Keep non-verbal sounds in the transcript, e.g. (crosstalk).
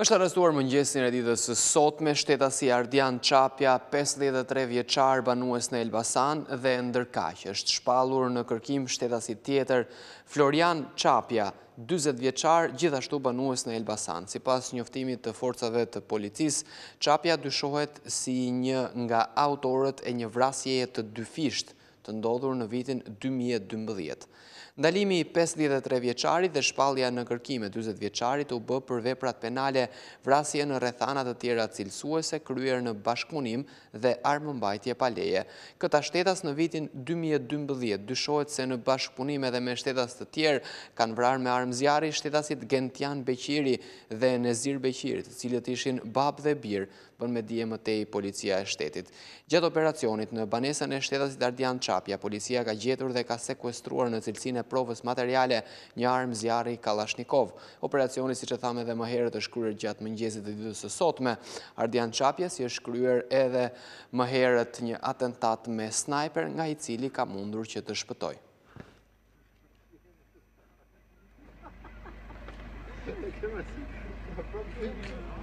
është arrestuar mëngjesin e ditës së sotme shtetasi Ardian Çapja, 53 vjeçar banues në Elbasan dhe ndërkaq është shpallur në kërkim shtetasi tjetër Florian Çapja, 40 vjeçar gjithashtu banues në Elbasan. Sipas njoftimit të forcave të policisë, Çapja dyshohet si një nga autorët e një vrasjeje të dyfishtë të ndodhur në vitin 2012. Ndalimi i 53 vjeqarit dhe shpalja në kërkime 20 vjeqarit u bë për veprat penale vrasje në rethanat të tjera cilësuese kryer në bashkëmunim dhe armëmbajtje paleje. Këta shtetas në vitin 2012 dyshojt se në bashkëpunime dhe me shtetas të tjerë kanë vrar me armëzjari shtetasit Gentian Beqiri dhe Nezir Beqirit, cilët ishin bab dhe birë për me dje mëtej policia e shtetit. Gjetë operacionit në banesën e shtetasit Ardian Qa, qapja, policia ka gjetur dhe ka sekwestruar në cilësin e provës materiale një armë zjarë i Kalashnikov. Operacioni, si që thame dhe më herët, është kryer gjatë mëngjesit dhe dhe sësot sotme. Ardian Qapja, si është kryer edhe më herët një atentat me snajper nga i cili ka mundur që të shpëtoj. Thank (laughs) you.